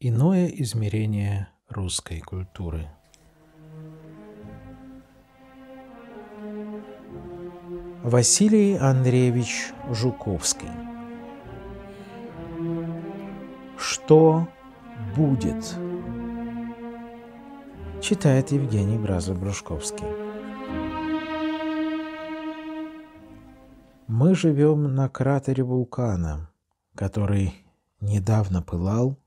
Иное измерение русской культуры. Василий Андреевич Жуковский. Что будет? Читает Евгений Бразов-Брушковский. Мы живем на кратере вулкана, который недавно пылал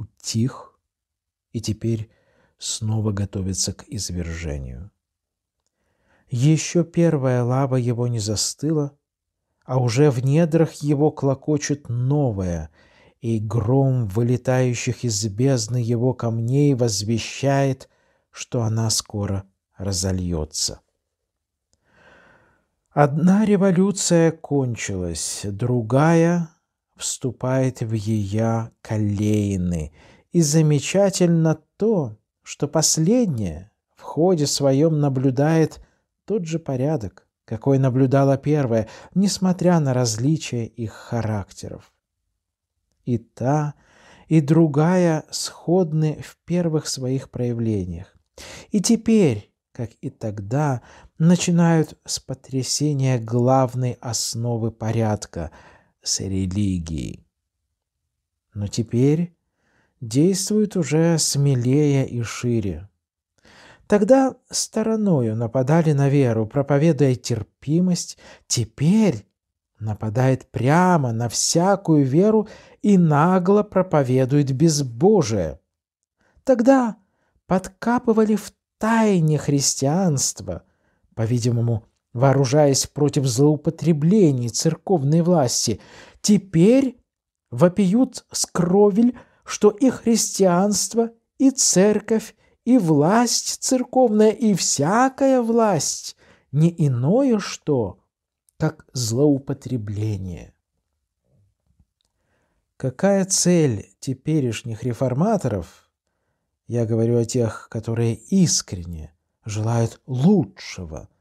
утих и теперь снова готовится к извержению. Еще первая лава его не застыла, а уже в недрах его клокочет новая, и гром вылетающих из бездны его камней возвещает, что она скоро разольется. Одна революция кончилась, другая вступает в ее колейны. И замечательно то, что последняя в ходе своем наблюдает тот же порядок, какой наблюдала первая, несмотря на различия их характеров. И та, и другая сходны в первых своих проявлениях. И теперь, как и тогда, начинают с потрясения главной основы порядка – с религией. Но теперь действует уже смелее и шире. Тогда стороною нападали на веру, проповедуя терпимость. Теперь нападает прямо на всякую веру и нагло проповедует безбожие. Тогда подкапывали в тайне христианство, по-видимому, вооружаясь против злоупотреблений церковной власти, теперь вопиют с кровель, что и христианство, и церковь, и власть церковная, и всякая власть не иное что, как злоупотребление. Какая цель теперешних реформаторов, я говорю о тех, которые искренне желают лучшего –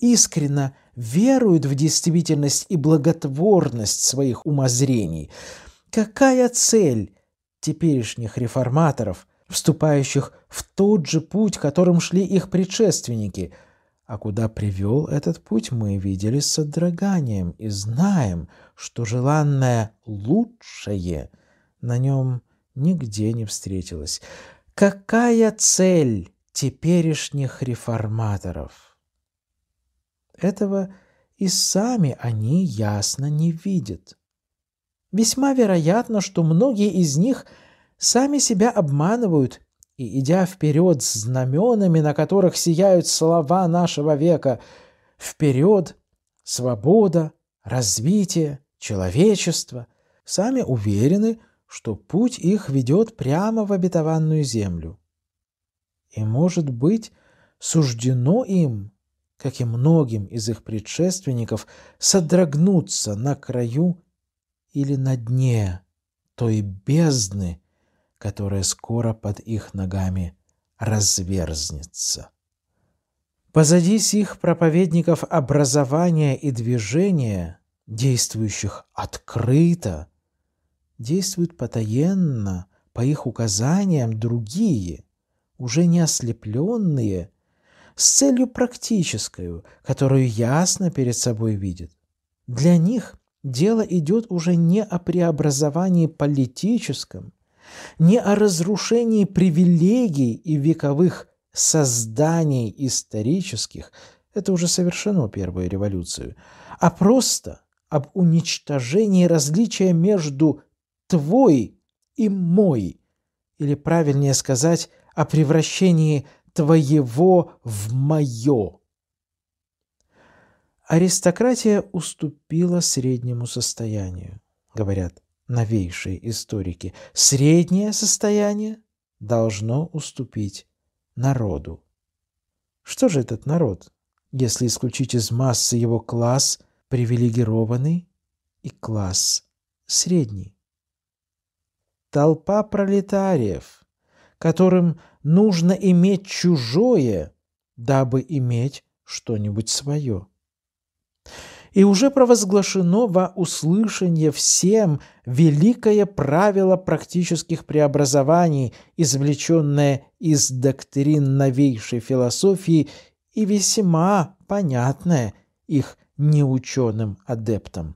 искренно веруют в действительность и благотворность своих умозрений. Какая цель теперешних реформаторов, вступающих в тот же путь, которым шли их предшественники? А куда привел этот путь, мы видели с содроганием и знаем, что желанное лучшее на нем нигде не встретилось. Какая цель теперешних реформаторов? Этого и сами они ясно не видят. Весьма вероятно, что многие из них сами себя обманывают и, идя вперед с знаменами, на которых сияют слова нашего века, вперед, свобода, развитие, человечество, сами уверены, что путь их ведет прямо в обетованную землю. И, может быть, суждено им как и многим из их предшественников, содрогнуться на краю или на дне той бездны, которая скоро под их ногами разверзнется. Позади сих проповедников образования и движения, действующих открыто, действуют потаенно, по их указаниям, другие, уже не ослепленные, с целью практическую, которую ясно перед собой видит. Для них дело идет уже не о преобразовании политическом, не о разрушении привилегий и вековых созданий исторических, это уже совершено первую революцию, а просто об уничтожении различия между «твой» и «мой», или правильнее сказать, о превращении – твоего в мое. Аристократия уступила среднему состоянию, говорят новейшие историки. Среднее состояние должно уступить народу. Что же этот народ, если исключить из массы его класс привилегированный и класс средний? Толпа пролетариев, которым нужно иметь чужое, дабы иметь что-нибудь свое. И уже провозглашено во услышание всем великое правило практических преобразований, извлеченное из доктрин новейшей философии и весьма понятное их неученым адептам.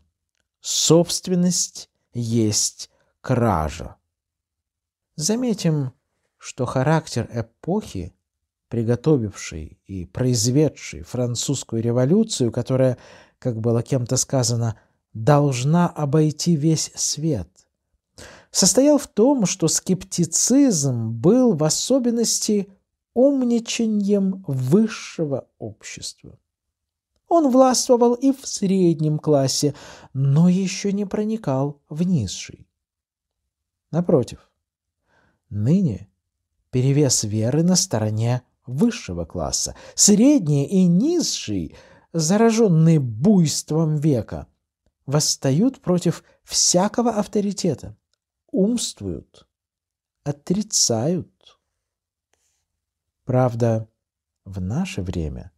Собственность есть кража. Заметим, что характер эпохи, приготовившей и произведшей французскую революцию, которая, как было кем-то сказано, должна обойти весь свет, состоял в том, что скептицизм был в особенности умничаньем высшего общества. Он властвовал и в среднем классе, но еще не проникал в низший. Напротив, ныне Перевес веры на стороне высшего класса. Средний и низший, зараженные буйством века, восстают против всякого авторитета, умствуют, отрицают. Правда, в наше время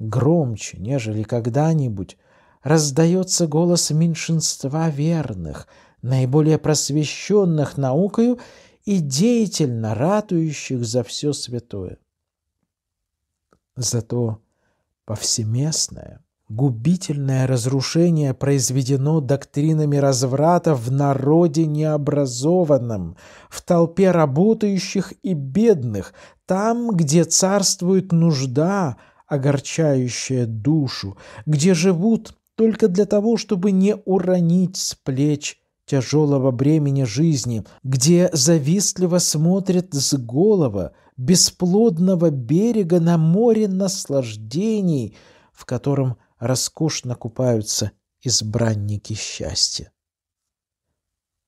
громче, нежели когда-нибудь, раздается голос меньшинства верных, наиболее просвещенных наукою и деятельно ратующих за все святое. Зато повсеместное, губительное разрушение произведено доктринами разврата в народе необразованном, в толпе работающих и бедных, там, где царствует нужда, огорчающая душу, где живут только для того, чтобы не уронить с плеч тяжелого бремени жизни, где завистливо смотрят с голова бесплодного берега на море наслаждений, в котором роскошно купаются избранники счастья.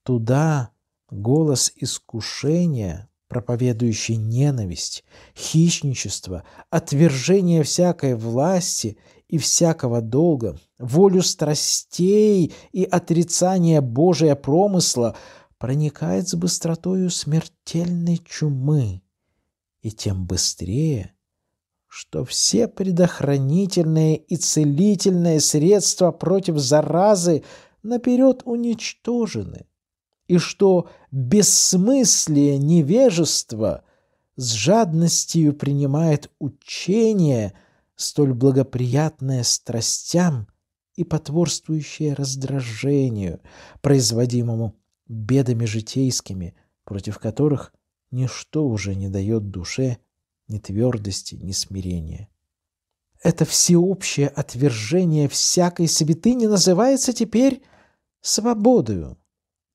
Туда голос искушения проповедующий ненависть, хищничество, отвержение всякой власти и всякого долга, волю страстей и отрицание Божия промысла, проникает с быстротою смертельной чумы, и тем быстрее, что все предохранительные и целительные средства против заразы наперед уничтожены, и что бессмыслие невежества с жадностью принимает учение, столь благоприятное страстям и потворствующее раздражению, производимому бедами житейскими, против которых ничто уже не дает душе ни твердости, ни смирения. Это всеобщее отвержение всякой святыни называется теперь свободою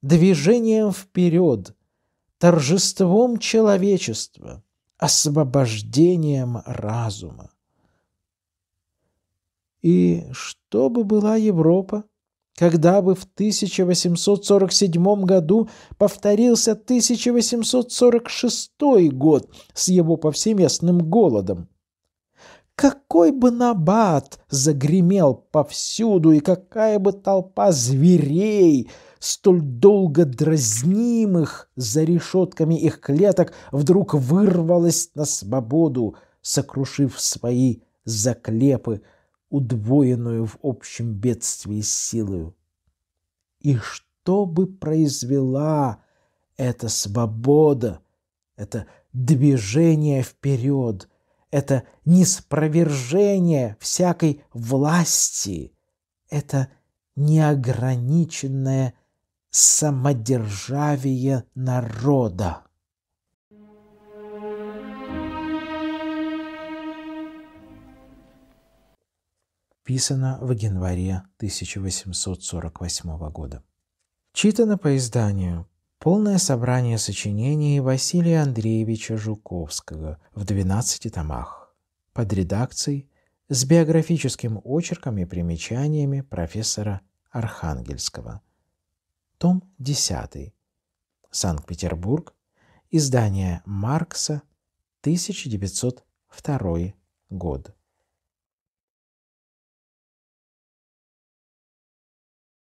движением вперед, торжеством человечества, освобождением разума. И что бы была Европа, когда бы в 1847 году повторился 1846 год с его повсеместным голодом? Какой бы набат загремел повсюду и какая бы толпа зверей – столь долго дразнимых за решетками их клеток, вдруг вырвалась на свободу, сокрушив свои заклепы, удвоенную в общем бедствии силою. И что бы произвела эта свобода, это движение вперед, это неспровержение всякой власти, это неограниченное самодержавие народа. Писано в январе 1848 года. Читано по изданию полное собрание сочинений Василия Андреевича Жуковского в 12 томах под редакцией с биографическим очерком и примечаниями профессора Архангельского – том 10. Санкт-Петербург. Издание Маркса, 1902 год.